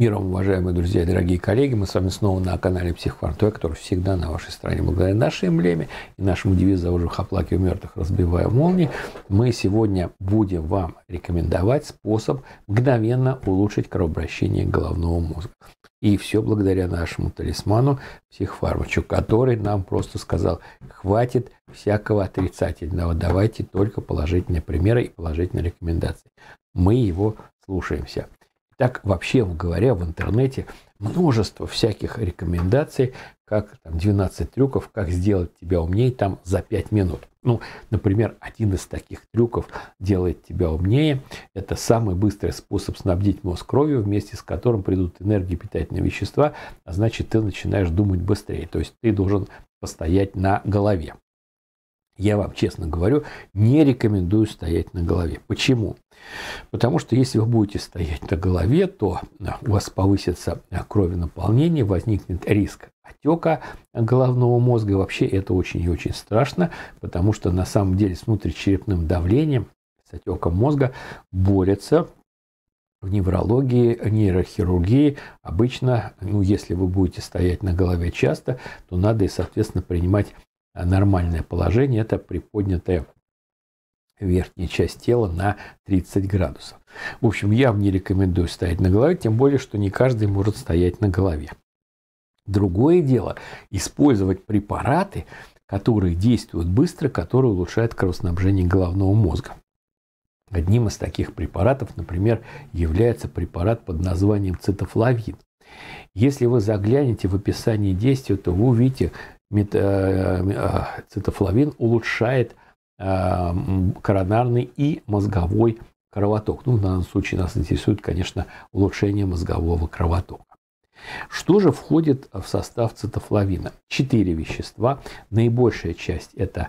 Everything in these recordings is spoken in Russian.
Миром, уважаемые друзья, дорогие коллеги, мы с вами снова на канале Психфарм ТВ, который всегда на вашей стороне. Благодаря нашей эмблеме и нашему девизу «За ужих оплакиваю мертвых, разбивая молнии», мы сегодня будем вам рекомендовать способ мгновенно улучшить кровообращение головного мозга. И все благодаря нашему талисману психфармачу, который нам просто сказал, хватит всякого отрицательного, давайте только положительные примеры и положительные рекомендации. Мы его слушаемся. Так вообще говоря, в интернете множество всяких рекомендаций, как там, 12 трюков, как сделать тебя умнее там за 5 минут. Ну, например, один из таких трюков делает тебя умнее. Это самый быстрый способ снабдить мозг кровью, вместе с которым придут энергии, питательные вещества, а значит, ты начинаешь думать быстрее. То есть ты должен постоять на голове я вам честно говорю, не рекомендую стоять на голове. Почему? Потому что если вы будете стоять на голове, то э, у вас повысится э, кровенаполнение, возникнет риск отека головного мозга. Вообще это очень и очень страшно, потому что на самом деле с внутричерепным давлением, с отеком мозга борется в неврологии, нейрохирургии обычно, ну, если вы будете стоять на голове часто, то надо и, соответственно, принимать Э, нормальное положение – это приподнятая верхняя часть тела на 30 градусов. В общем, я не рекомендую стоять на голове, тем более, что не каждый может стоять на голове. Другое дело – использовать препараты, которые действуют быстро, которые улучшают кровоснабжение головного мозга. Одним из таких препаратов, например, является препарат под названием цитофлавин. Если вы заглянете в описание действия, то вы увидите мет, э, э, а, цитофлавин улучшает э, коронарный и мозговой кровоток. Ну, в данном случае нас интересует, конечно, улучшение мозгового кровотока. Что же входит в состав цитофлавина? Четыре вещества. Наибольшая часть – это э,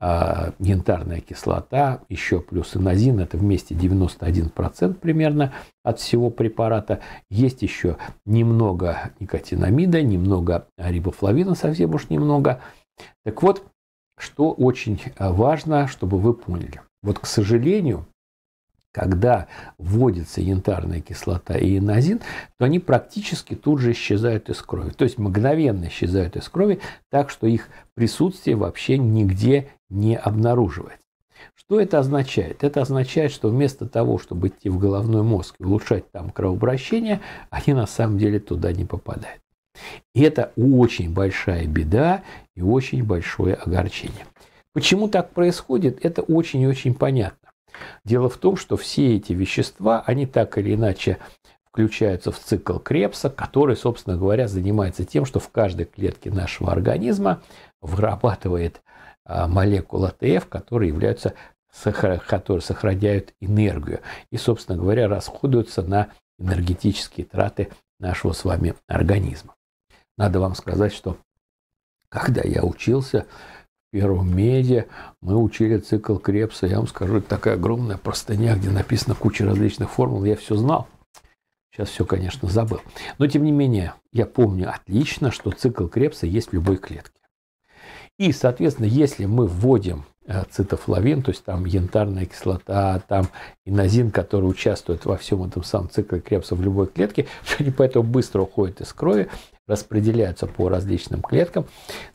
а, янтарная кислота, еще плюс инозин, это вместе 91% примерно от всего препарата. Есть еще немного никотинамида, немного рибофлавина, совсем уж немного. Так вот, что очень а, важно, чтобы вы поняли. Вот, к сожалению, когда вводится янтарная кислота и инозин, то они практически тут же исчезают из крови. То есть мгновенно исчезают из крови, так что их присутствие вообще нигде не обнаруживается. Что это означает? Это означает, что вместо того, чтобы идти в головной мозг и улучшать там кровообращение, они на самом деле туда не попадают. И это очень большая беда и очень большое огорчение. Почему так происходит, это очень-очень и понятно. Дело в том, что все эти вещества, они так или иначе включаются в цикл Крепса, который, собственно говоря, занимается тем, что в каждой клетке нашего организма вырабатывает а, молекулы АТФ, которые являются которые сохраняют энергию и, собственно говоря, расходуются на энергетические траты нашего с вами организма. Надо вам сказать, что когда я учился, первом медиа мы учили цикл Крепса. Я вам скажу, это такая огромная простыня, где написано куча различных формул. Я все знал. Сейчас все, конечно, забыл. Но, тем не менее, я помню отлично, что цикл Крепса есть в любой клетке. И, соответственно, если мы вводим Э, цитофлавин, то есть там янтарная кислота, там инозин, который участвует во всем этом самом цикле Крепса в любой клетке, что они поэтому быстро уходят из крови, распределяются по различным клеткам.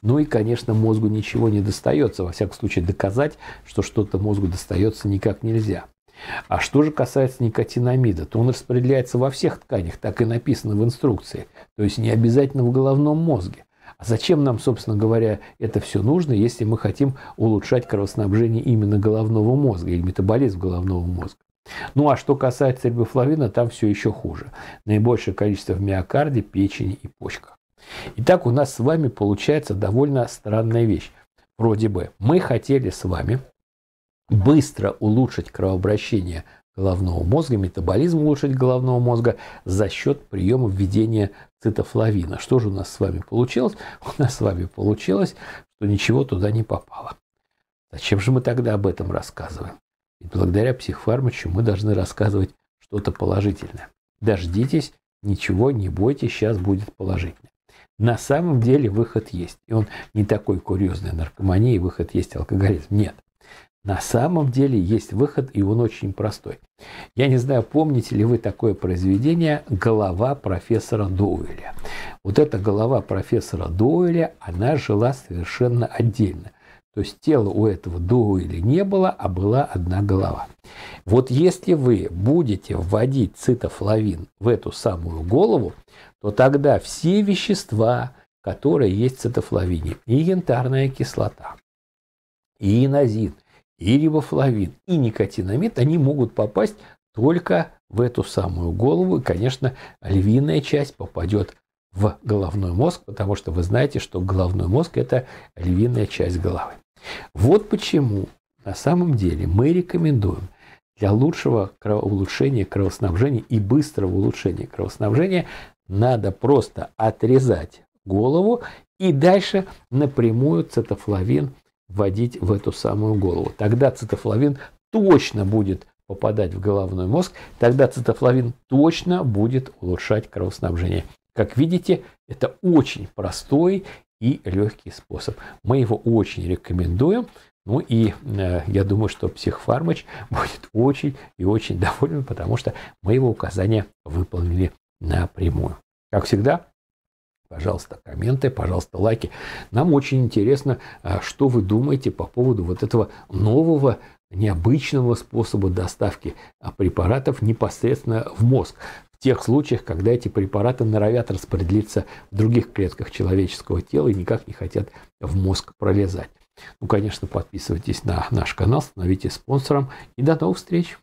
Ну и, конечно, мозгу ничего не достается. Во всяком случае, доказать, что что-то мозгу достается никак нельзя. А что же касается никотинамида, то он распределяется во всех тканях, так и написано в инструкции. То есть не обязательно в головном мозге. А зачем нам, собственно говоря, это все нужно, если мы хотим улучшать кровоснабжение именно головного мозга или метаболизм головного мозга? Ну а что касается рибофлавина, там все еще хуже. Наибольшее количество в миокарде, печени и почках. Итак, у нас с вами получается довольно странная вещь. Вроде бы мы хотели с вами быстро улучшить кровообращение головного мозга, метаболизм улучшить головного мозга за счет приема введения цитофлавина. Что же у нас с вами получилось? У нас с вами получилось, что ничего туда не попало. Зачем же мы тогда об этом рассказываем? Ведь благодаря психфармачу мы должны рассказывать что-то положительное. Дождитесь, ничего не бойтесь, сейчас будет положительное. На самом деле выход есть. И он не такой курьезный наркомании, выход есть алкоголизм. Нет. На самом деле есть выход, и он очень простой. Я не знаю, помните ли вы такое произведение «Голова профессора Доуэля». Вот эта голова профессора Доуэля, она жила совершенно отдельно. То есть тела у этого Доуэля не было, а была одна голова. Вот если вы будете вводить цитофлавин в эту самую голову, то тогда все вещества, которые есть в цитофлавине, и янтарная кислота, и инозин – и рибофлавин, и никотинамид, они могут попасть только в эту самую голову. И, конечно, львиная часть попадет в головной мозг, потому что вы знаете, что головной мозг – это львиная часть головы. Вот почему на самом деле мы рекомендуем для лучшего улучшения кровоснабжения и быстрого улучшения кровоснабжения надо просто отрезать голову и дальше напрямую цитофлавин – вводить в эту самую голову. Тогда цитофлавин точно будет попадать в головной мозг, тогда цитофлавин точно будет улучшать кровоснабжение. Как видите, это очень простой и легкий способ. Мы его очень рекомендуем. Ну и э, я думаю, что психфармач будет очень и очень доволен, потому что мы его указания выполнили напрямую. Как всегда, Пожалуйста, комменты, пожалуйста, лайки. Нам очень интересно, а, что вы думаете по поводу вот этого нового необычного способа доставки а, препаратов непосредственно в мозг. В тех случаях, когда эти препараты норовят распределиться в других клетках человеческого тела и никак не хотят в мозг пролезать. Ну, конечно, подписывайтесь на наш канал, становитесь спонсором и до новых встреч!